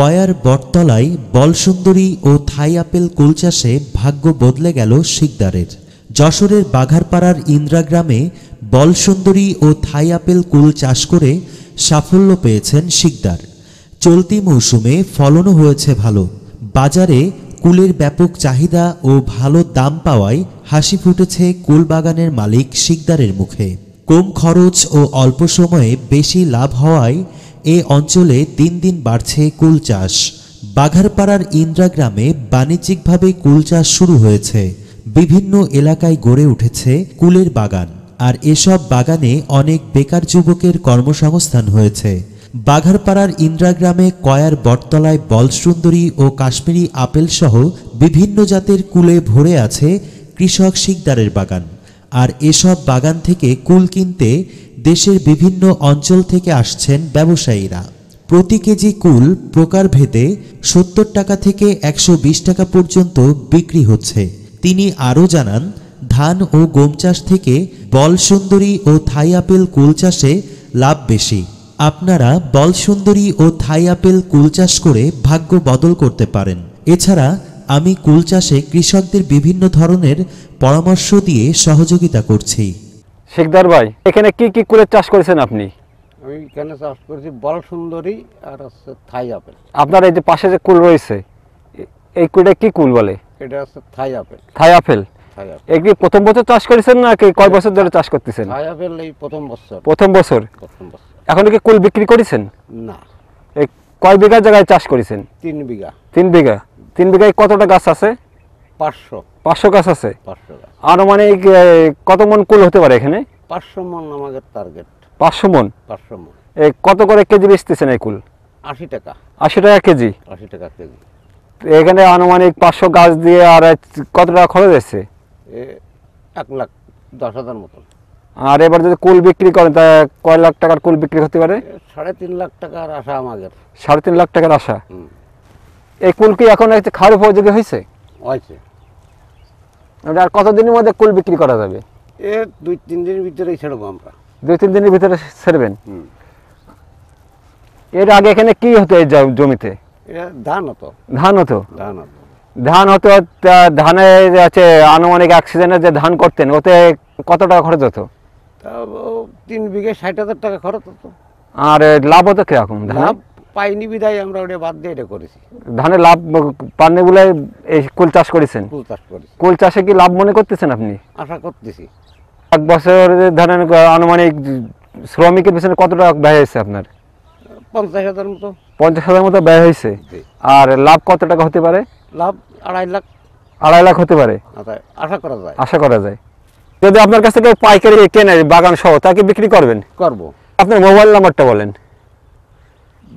গয়ার বটতলায় বলসুন্দরী ও Thai apple কুল চাষে ভাগ্য বদলে গেল শিকদারের যশোরের বাঘারপাড়ার ইন্দ্রা গ্রামে বলসুন্দরী ও থাই আপেল কুল চাষ করে সাফল্য পেয়েছেন শিকদার চলতি মৌসুমে ফলনও হয়েছে ভালো বাজারে কুলের ব্যাপক চাহিদা ও ভালো দাম পাওয়ায় হাসি ফুটেছে কুল বাগানের মালিক শিকদারের মুখে কম খরচ ও অল্প সময়ে বেশি লাভ হওয়ায় এ অঞ্চলে দিন দিন বাড়ছে কুল চাষ বাঘারপাড়ার ইন্দ্রা গ্রামে বাণিজ্যিকভাবে কুল চাষ শুরু হয়েছে বিভিন্ন এলাকায় গড়ে উঠেছে কুলের বাগান আর এসব বাগানে অনেক বেকার যুবকের কর্মসংস্থান হয়েছে বাঘারপাড়ার ইন্দ্রা গ্রামে কয়ার বটতলায় বলসুন্দরী ও কাশ্মীরি আপেলসহ বিভিন্ন জাতের কুলে ভরে আছে কৃষক শিকদারের বাগান আর এসব বাগান থেকে কুল কিনতে দেশের বিভিন্ন অঞ্চল থেকে আসছেন ব্যবসায়ীরা প্রতি কেজি কুল প্রকারভেদে সত্তর টাকা থেকে একশো টাকা পর্যন্ত বিক্রি হচ্ছে তিনি আরও জানান ধান ও গম চাষ থেকে বলসুন্দরী ও থাই আপেল কুল চাষে লাভ বেশি আপনারা বলসুন্দরী ও থাই আপেল কুল চাষ করে ভাগ্য বদল করতে পারেন এছাড়া আমি কুল চাষে কৃষকদের বিভিন্ন ধরনের পরামর্শ দিয়ে সহযোগিতা করছি শেখদার ভাই এখানে কি কি কুলের চাষ করেছেন আপনি আমি এখানে চাষ করেছি বল সুন্দরী আর হচ্ছে থাই আপেল আপনার এই যে পাশে যে কুল রয়েছে এই কুলটা কি কুল বলে এটা হচ্ছে থাই আপেল থাই আপেল এগুলি প্রথম বছর চাষ করেছেন না কি কয় বছর ধরে চাষ করতেছেন থাই আপেল এই প্রথম বছর প্রথম বছর প্রথম বছর এখন কি কুল বিক্রি করেছেন না এই কয় বিঘা জায়গায় চাষ করেছেন তিন বিঘা তিন বিঘা তিন বিঘায় কতটা গাছ আছে পাঁচশো পাঁচশো গাছ আছে পাঁচশো মানে কত মন কুল হতে পারে এখানে পাঁচশো মন আমাদের টার্গেট পাঁচশো মন পাঁচশো মন এই কত করে কেজি বেচতেছেন এই কুল আশি টাকা আশি টাকা কেজি আশি টাকা কেজি এখানে আনুমানিক পাঁচশো গাছ দিয়ে আর কত টাকা খরচ হয়েছে এক লাখ দশ হাজার মতন আর এবার যদি কুল বিক্রি করেন তা কয় লাখ টাকার কুল বিক্রি হতে পারে সাড়ে তিন লাখ টাকার আশা আমাদের সাড়ে তিন লাখ টাকার আশা এই কুল কি এখন খাওয়ার উপযোগী হয়েছে হয়েছে আর কতদিনের মধ্যে কুল বিক্রি করা যাবে এ দুই তিন দিনের ভিতরেই ছাড়বো আমরা দুই তিন দিনের ভিতরে ছাড়বেন এর আগে এখানে কি হতো এই জমিতে ধান হতো ধান হতো ধান হতো ধান হতো ধানে আছে আনুমানিক এক যে ধান করতেন ওতে কত টাকা খরচ হতো তিন বিঘে ষাট হাজার টাকা খরচ হতো আর লাভ হতো কিরকম লাভ পাইনি বিধায় আমরা ওটা বাদ দিয়ে এটা করেছি ধানে লাভ পাননি বলে এই কুল চাষ করেছেন কুল চাষ করেছি কুল চাষে কি লাভ মনে করতেছেন আপনি আশা করতেছি এক বছর ধানের আনুমানিক শ্রমিকের পিছনে কত টাকা ব্যয় হয়েছে আপনার পঞ্চাশ হাজার মতো পঞ্চাশ হাজার মতো ব্যয় হয়েছে আর লাভ কত টাকা হতে পারে লাভ আড়াই লাখ আড়াই লাখ হতে পারে আচ্ছা, আশা করা যায় আশা করা যায় যদি আপনার কাছ থেকে পাইকারি কেনে বাগান সহ তাকে বিক্রি করবেন করব আপনার মোবাইল নাম্বারটা বলেন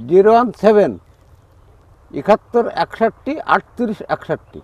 জিরো ওয়ান সেভেন একাত্তর একষট্টি আটত্রিশ একষট্টি